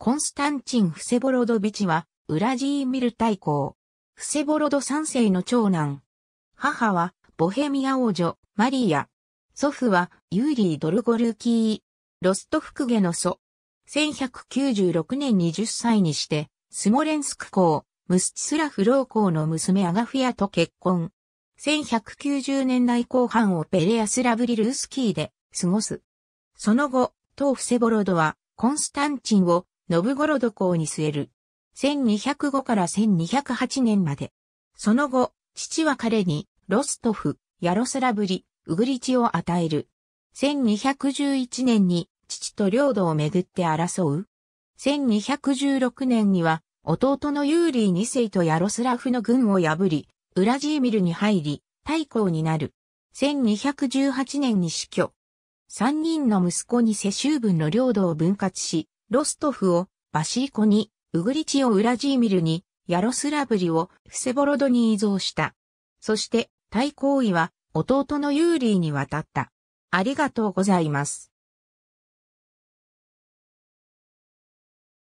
コンスタンチン・フセボロド・ビチは、ウラジーミル大公。フセボロド三世の長男。母は、ボヘミア王女、マリア。祖父は、ユーリー・ドルゴルキー。ロストフクゲの祖。1196年20歳にして、スモレンスク公、ムスチスラフ老公の娘アガフィアと結婚。1190年代後半をペレアスラブリルースキーで過ごす。その後、当フセボロドは、コンスタンチンをノブゴロド港に据える。1205から1208年まで。その後、父は彼に、ロストフ、ヤロスラブリ、ウグリチを与える。1211年に、父と領土をめぐって争う。1216年には、弟のユーリー2世とヤロスラフの軍を破り、ウラジーミルに入り、大公になる。1218年に死去。三人の息子に世襲分の領土を分割し、ロストフをバシーコに、ウグリチをウラジーミルに、ヤロスラブリをフセボロドに移動した。そして、対抗位は弟のユーリーに渡った。ありがとうございます。